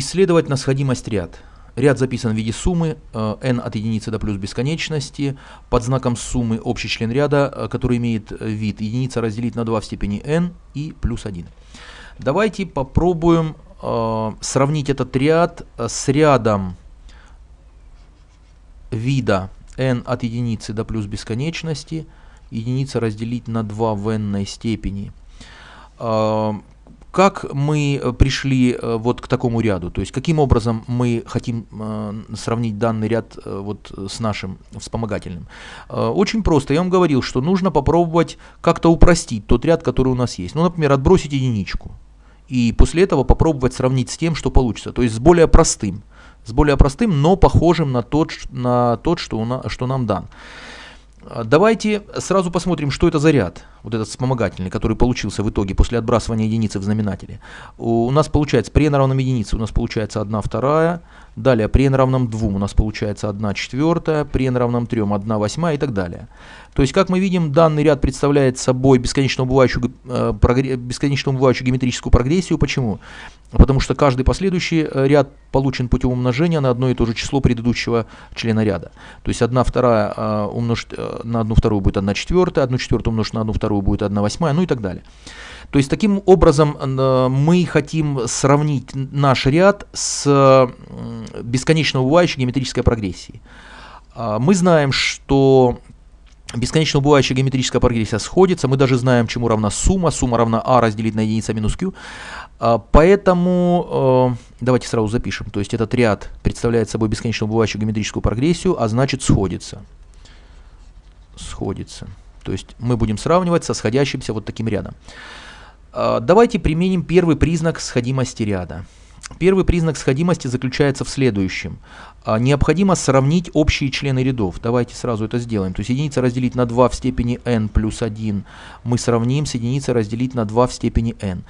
Исследовать насходимость ряд. Ряд записан в виде суммы э, n от единицы до плюс бесконечности. Под знаком суммы общий член ряда, э, который имеет э, вид единица разделить на 2 в степени n и плюс 1. Давайте попробуем э, сравнить этот ряд с рядом вида n от единицы до плюс бесконечности. Единица разделить на 2 в n степени. Как мы э, пришли э, вот к такому ряду? То есть каким образом мы хотим э, сравнить данный ряд вот с нашим вспомогательным? Очень просто. Я вам говорил, что нужно попробовать как-то упростить тот ряд, который у нас есть. Ну, например, отбросить единичку. И после этого попробовать сравнить с тем, что получится. То есть с более простым. С более простым, но похожим на тот, на тот что, у нас, что нам дан. А, давайте сразу посмотрим, что это за ряд, вот этот вспомогательный, который получился в итоге после отбрасывания единицы в знаменателе. У нас получается при n равном единице, у нас получается 1 вторая, Далее, при n равном 2 у нас получается 1 четвертая, при n равном 3 1 восьмая и так далее. То есть, как мы видим, данный ряд представляет собой бесконечно убывающую, э, бесконечно убывающую геометрическую прогрессию. Почему? Потому что каждый последующий э, ряд получен путем умножения на одно и то же число предыдущего члена ряда. То есть 1 вторая э, э, умножить на 1 вторую будет 1 четвертая, 1 четвертую умножить на 1 вторую будет 1 восьмая, ну и так далее. То есть таким образом э, мы хотим сравнить наш ряд с бесконечно убывающей геометрической прогрессией. А, мы знаем, что Бесконечно убывающая геометрическая прогрессия сходится, мы даже знаем, чему равна сумма, сумма равна а разделить на единица минус q, а, поэтому э, давайте сразу запишем, то есть этот ряд представляет собой бесконечно убывающую геометрическую прогрессию, а значит сходится, сходится, то есть мы будем сравнивать со сходящимся вот таким рядом. А, давайте применим первый признак сходимости ряда. Первый признак сходимости заключается в следующем. А, необходимо сравнить общие члены рядов. Давайте сразу это сделаем. То есть единица разделить на 2 в степени n плюс 1 мы сравним с единицей разделить на 2 в степени n.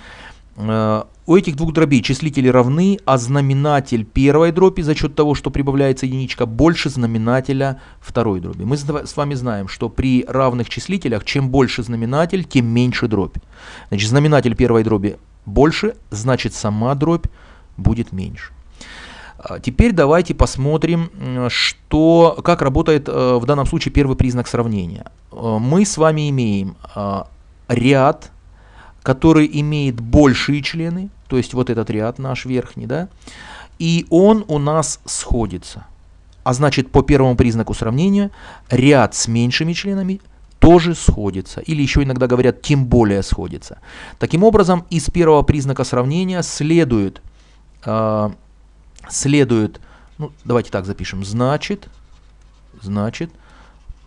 Э, у этих двух дробей числители равны, а знаменатель первой дроби за счет того, что прибавляется единичка, больше знаменателя второй дроби. Мы с вами знаем, что при равных числителях, чем больше знаменатель, тем меньше дробь. Значит, знаменатель первой дроби больше, значит сама дробь будет меньше. А, теперь давайте посмотрим, э, что, как работает э, в данном случае первый признак сравнения. Мы с вами имеем ряд который имеет большие члены, то есть вот этот ряд наш верхний, да, и он у нас сходится. А значит, по первому признаку сравнения ряд с меньшими членами тоже сходится, или еще иногда говорят, тем более сходится. Таким образом, из первого признака сравнения следует, э, следует ну, давайте так запишем, значит, значит,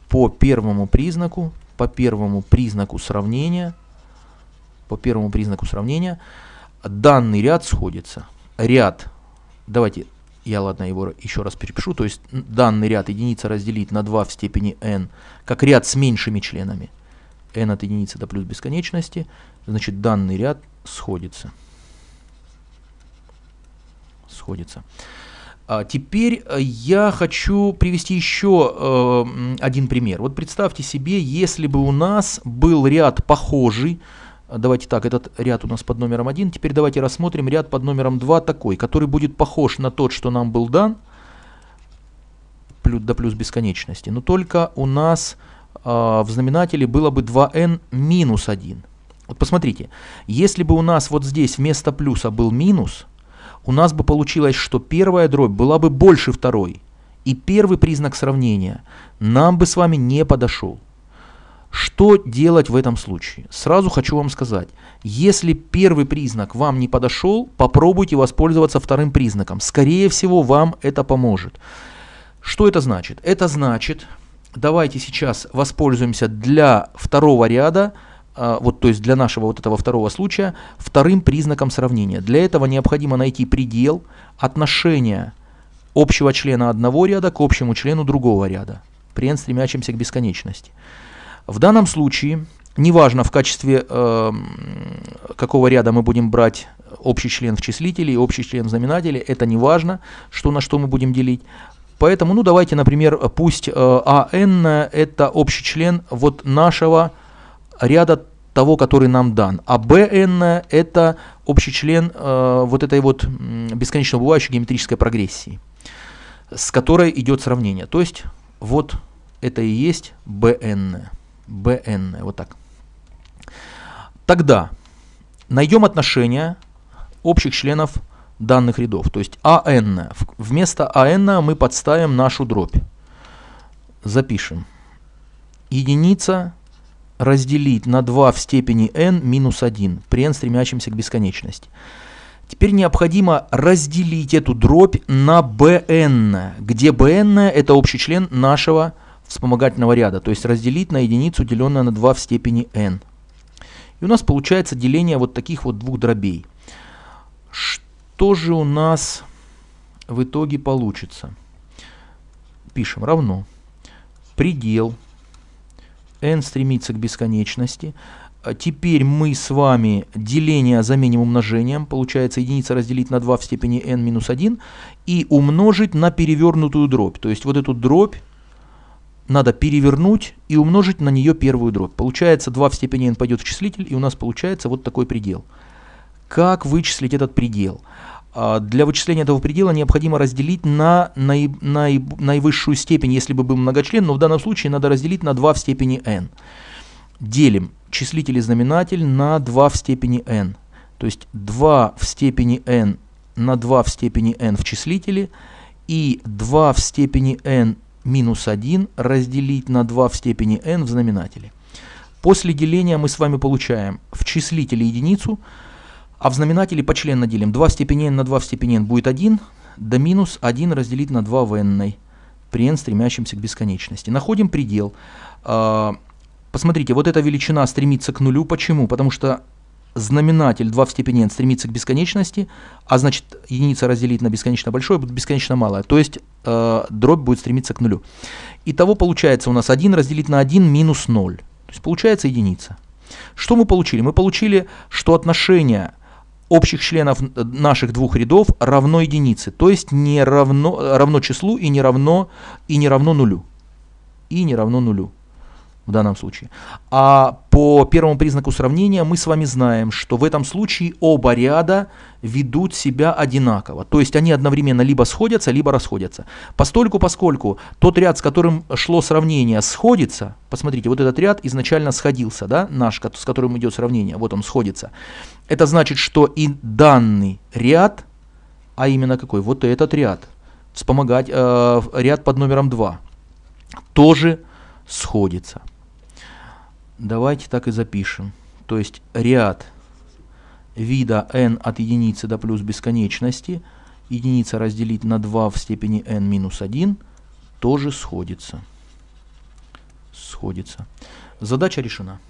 по первому признаку, по первому признаку сравнения – по первому признаку сравнения данный ряд сходится. Ряд, давайте я, ладно, его еще раз перепишу, то есть данный ряд единица разделить на 2 в степени n, как ряд с меньшими членами, n от единицы до плюс бесконечности, значит данный ряд сходится. Сходится. А теперь э, я хочу привести еще э, один пример. Вот представьте себе, если бы у нас был ряд похожий, Давайте так, этот ряд у нас под номером 1. Теперь давайте рассмотрим ряд под номером 2 такой, который будет похож на тот, что нам был дан, до плюс бесконечности. Но только у нас э, в знаменателе было бы 2n минус 1. Вот посмотрите, если бы у нас вот здесь вместо плюса был минус, у нас бы получилось, что первая дробь была бы больше второй. И первый признак сравнения нам бы с вами не подошел. Что делать в этом случае? Сразу хочу вам сказать, если первый признак вам не подошел, попробуйте воспользоваться вторым признаком. Скорее всего, вам это поможет. Что это значит? Это значит, давайте сейчас воспользуемся для второго ряда, а, вот, то есть для нашего вот этого второго случая, вторым признаком сравнения. Для этого необходимо найти предел отношения общего члена одного ряда к общему члену другого ряда при n стремящемся к бесконечности. В данном случае, неважно в качестве э, какого ряда мы будем брать общий член в числителе и общий член в знаменателе, это не важно, что на что мы будем делить. Поэтому, ну давайте, например, пусть э, АН это общий член вот нашего ряда того, который нам дан. А BN – это общий член э, вот этой вот бесконечно убывающей геометрической прогрессии, с которой идет сравнение. То есть вот это и есть BN bn, вот так. Тогда найдем отношение общих членов данных рядов. То есть АН. Вместо АН мы подставим нашу дробь. Запишем. Единица разделить на 2 в степени n минус 1 при n стремящемся к бесконечности. Теперь необходимо разделить эту дробь на bn, где bn это общий член нашего вспомогательного ряда, то есть разделить на единицу, деленное на 2 в степени n. И у нас получается деление вот таких вот двух дробей. Что же у нас в итоге получится? Пишем равно предел n стремится к бесконечности. А теперь мы с вами деление заменим умножением. Получается единица разделить на 2 в степени n минус 1 и умножить на перевернутую дробь. То есть вот эту дробь надо перевернуть и умножить на нее первую дробь. Получается 2 в степени n пойдет в числитель, и у нас получается вот такой предел. Как вычислить этот предел? А, для вычисления этого предела необходимо разделить на наиб, наиб, наивысшую степень, если бы был многочлен, но в данном случае надо разделить на 2 в степени n. Делим числитель и знаменатель на 2 в степени n. То есть 2 в степени n на 2 в степени n в числителе и 2 в степени n минус 1 разделить на 2 в степени n в знаменателе. После деления мы с вами получаем в числителе единицу, а в знаменателе по почленно делим 2 в степени n на 2 в степени n будет 1, До минус 1 разделить на 2 в n при n стремящемся к бесконечности. Находим предел. А, посмотрите, вот эта величина стремится к нулю. Почему? Потому что знаменатель 2 в степени n стремится к бесконечности, а значит единица разделить на бесконечно большое будет бесконечно малое, то есть э, дробь будет стремиться к нулю. Итого получается у нас 1 разделить на 1 минус 0, то есть получается единица. Что мы получили? Мы получили, что отношение общих членов э, наших двух рядов равно единице, то есть не равно, э, равно числу и не равно, и не равно нулю. И не равно нулю в данном случае. А по первому признаку сравнения мы с вами знаем, что в этом случае оба ряда ведут себя одинаково. То есть они одновременно либо сходятся, либо расходятся. Постольку, поскольку тот ряд, с которым шло сравнение, сходится, посмотрите, вот этот ряд изначально сходился, да, наш, с которым идет сравнение, вот он сходится. Это значит, что и данный ряд, а именно какой? Вот этот ряд, вспомогать, э, ряд под номером 2, тоже сходится. Давайте так и запишем. То есть ряд вида n от единицы до плюс бесконечности, единица разделить на 2 в степени n минус 1, тоже сходится. Сходится. Задача решена.